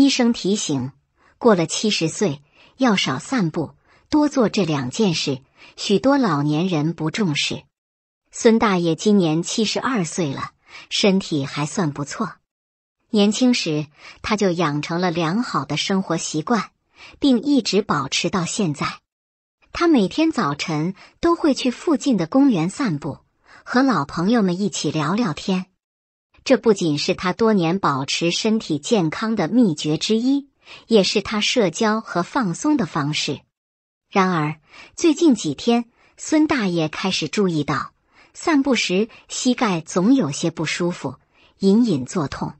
医生提醒：过了七十岁，要少散步，多做这两件事。许多老年人不重视。孙大爷今年七十二岁了，身体还算不错。年轻时他就养成了良好的生活习惯，并一直保持到现在。他每天早晨都会去附近的公园散步，和老朋友们一起聊聊天。这不仅是他多年保持身体健康的秘诀之一，也是他社交和放松的方式。然而，最近几天，孙大爷开始注意到，散步时膝盖总有些不舒服，隐隐作痛。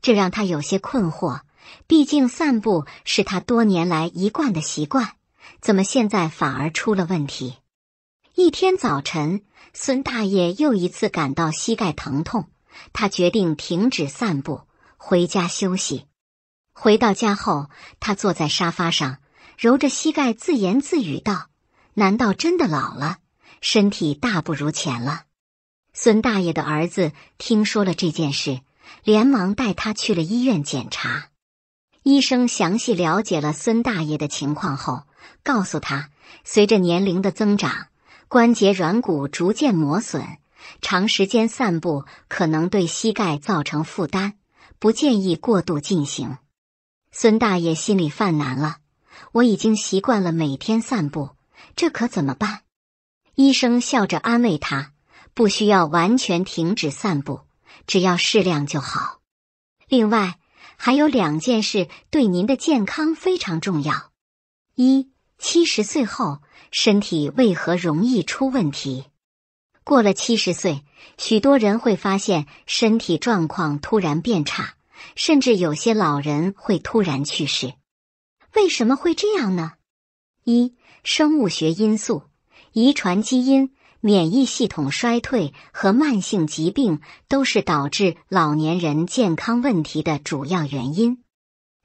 这让他有些困惑，毕竟散步是他多年来一贯的习惯，怎么现在反而出了问题？一天早晨，孙大爷又一次感到膝盖疼痛。他决定停止散步，回家休息。回到家后，他坐在沙发上，揉着膝盖，自言自语道：“难道真的老了？身体大不如前了。”孙大爷的儿子听说了这件事，连忙带他去了医院检查。医生详细了解了孙大爷的情况后，告诉他：随着年龄的增长，关节软骨逐渐磨损。长时间散步可能对膝盖造成负担，不建议过度进行。孙大爷心里犯难了，我已经习惯了每天散步，这可怎么办？医生笑着安慰他：“不需要完全停止散步，只要适量就好。另外，还有两件事对您的健康非常重要：一，七十岁后身体为何容易出问题？”过了七十岁，许多人会发现身体状况突然变差，甚至有些老人会突然去世。为什么会这样呢？一、生物学因素：遗传基因、免疫系统衰退和慢性疾病都是导致老年人健康问题的主要原因。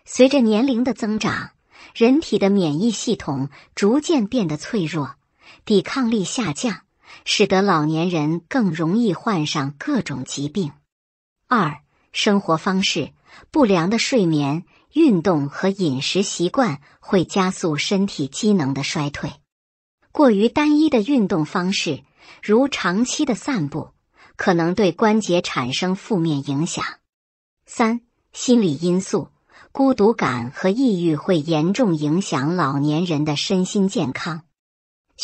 随着年龄的增长，人体的免疫系统逐渐变得脆弱，抵抗力下降。使得老年人更容易患上各种疾病。二、生活方式不良的睡眠、运动和饮食习惯会加速身体机能的衰退。过于单一的运动方式，如长期的散步，可能对关节产生负面影响。三、心理因素，孤独感和抑郁会严重影响老年人的身心健康。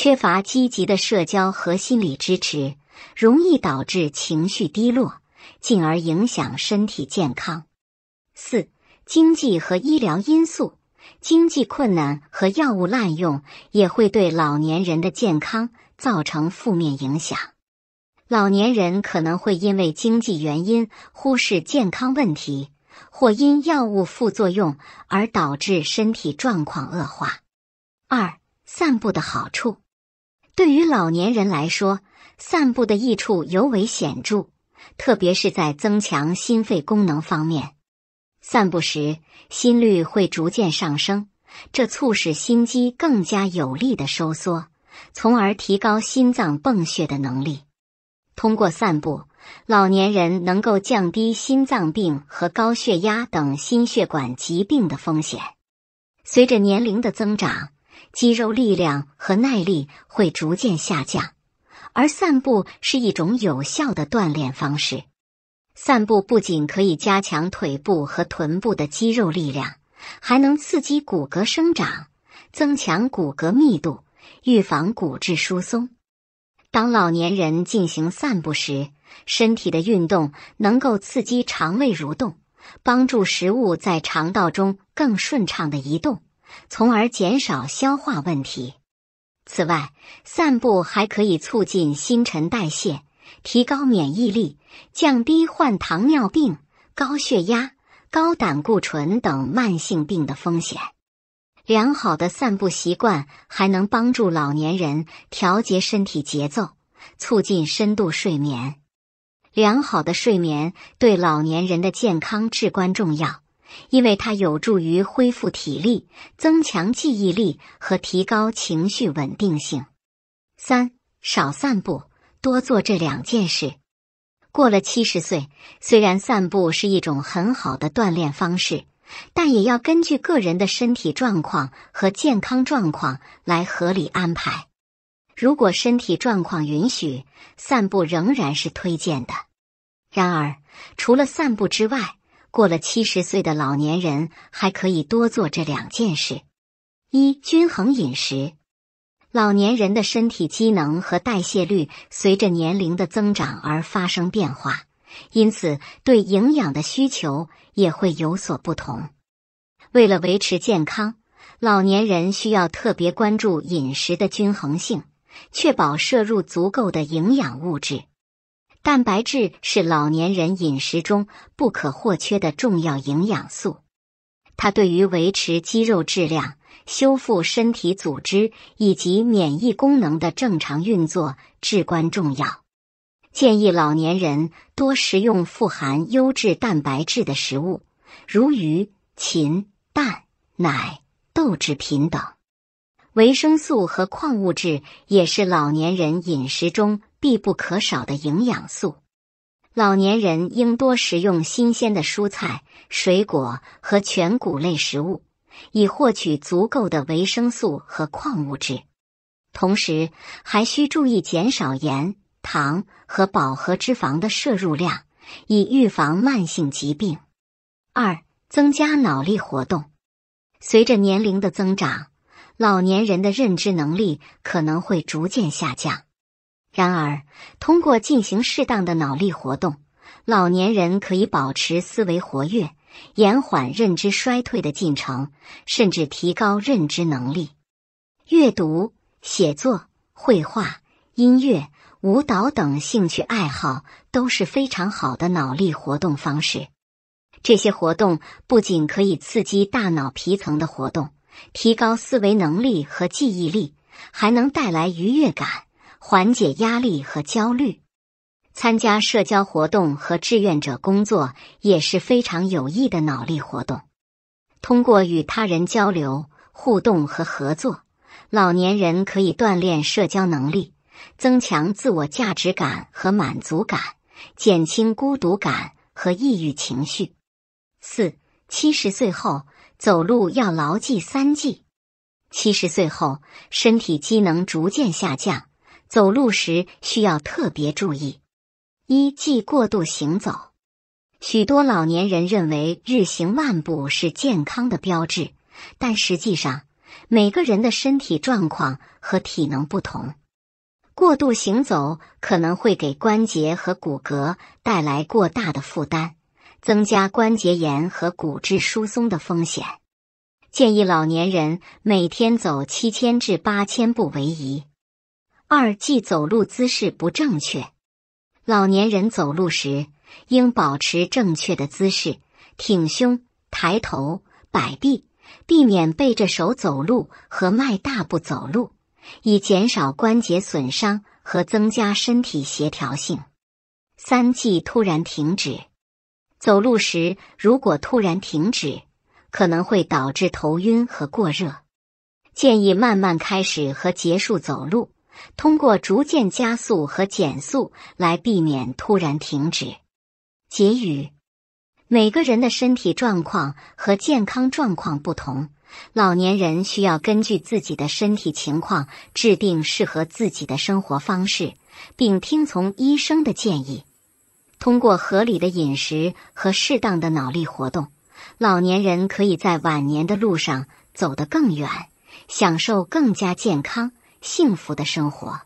缺乏积极的社交和心理支持，容易导致情绪低落，进而影响身体健康。四、经济和医疗因素，经济困难和药物滥用也会对老年人的健康造成负面影响。老年人可能会因为经济原因忽视健康问题，或因药物副作用而导致身体状况恶化。二、散步的好处。对于老年人来说，散步的益处尤为显著，特别是在增强心肺功能方面。散步时，心率会逐渐上升，这促使心肌更加有力的收缩，从而提高心脏泵血的能力。通过散步，老年人能够降低心脏病和高血压等心血管疾病的风险。随着年龄的增长。肌肉力量和耐力会逐渐下降，而散步是一种有效的锻炼方式。散步不仅可以加强腿部和臀部的肌肉力量，还能刺激骨骼生长，增强骨骼密度，预防骨质疏松。当老年人进行散步时，身体的运动能够刺激肠胃蠕动，帮助食物在肠道中更顺畅的移动。从而减少消化问题。此外，散步还可以促进新陈代谢，提高免疫力，降低患糖尿病、高血压、高胆固醇等慢性病的风险。良好的散步习惯还能帮助老年人调节身体节奏，促进深度睡眠。良好的睡眠对老年人的健康至关重要。因为它有助于恢复体力、增强记忆力和提高情绪稳定性。三少散步，多做这两件事。过了七十岁，虽然散步是一种很好的锻炼方式，但也要根据个人的身体状况和健康状况来合理安排。如果身体状况允许，散步仍然是推荐的。然而，除了散步之外，过了七十岁的老年人还可以多做这两件事：一、均衡饮食。老年人的身体机能和代谢率随着年龄的增长而发生变化，因此对营养的需求也会有所不同。为了维持健康，老年人需要特别关注饮食的均衡性，确保摄入足够的营养物质。蛋白质是老年人饮食中不可或缺的重要营养素，它对于维持肌肉质量、修复身体组织以及免疫功能的正常运作至关重要。建议老年人多食用富含优质蛋白质的食物，如鱼、禽、蛋、奶、豆制品等。维生素和矿物质也是老年人饮食中。必不可少的营养素。老年人应多食用新鲜的蔬菜、水果和全谷类食物，以获取足够的维生素和矿物质。同时，还需注意减少盐、糖和饱和脂肪的摄入量，以预防慢性疾病。二、增加脑力活动。随着年龄的增长，老年人的认知能力可能会逐渐下降。然而，通过进行适当的脑力活动，老年人可以保持思维活跃，延缓认知衰退的进程，甚至提高认知能力。阅读、写作、绘画、音乐、舞蹈等兴趣爱好都是非常好的脑力活动方式。这些活动不仅可以刺激大脑皮层的活动，提高思维能力和记忆力，还能带来愉悦感。缓解压力和焦虑，参加社交活动和志愿者工作也是非常有益的脑力活动。通过与他人交流、互动和合作，老年人可以锻炼社交能力，增强自我价值感和满足感，减轻孤独感和抑郁情绪。四七十岁后走路要牢记三忌。七十岁后，身体机能逐渐下降。走路时需要特别注意：一忌过度行走。许多老年人认为日行万步是健康的标志，但实际上每个人的身体状况和体能不同，过度行走可能会给关节和骨骼带来过大的负担，增加关节炎和骨质疏松的风险。建议老年人每天走七千至八千步为宜。二、忌走路姿势不正确。老年人走路时应保持正确的姿势，挺胸抬头，摆臂，避免背着手走路和迈大步走路，以减少关节损伤和增加身体协调性。三、忌突然停止。走路时如果突然停止，可能会导致头晕和过热。建议慢慢开始和结束走路。通过逐渐加速和减速来避免突然停止。结语：每个人的身体状况和健康状况不同，老年人需要根据自己的身体情况制定适合自己的生活方式，并听从医生的建议。通过合理的饮食和适当的脑力活动，老年人可以在晚年的路上走得更远，享受更加健康。幸福的生活。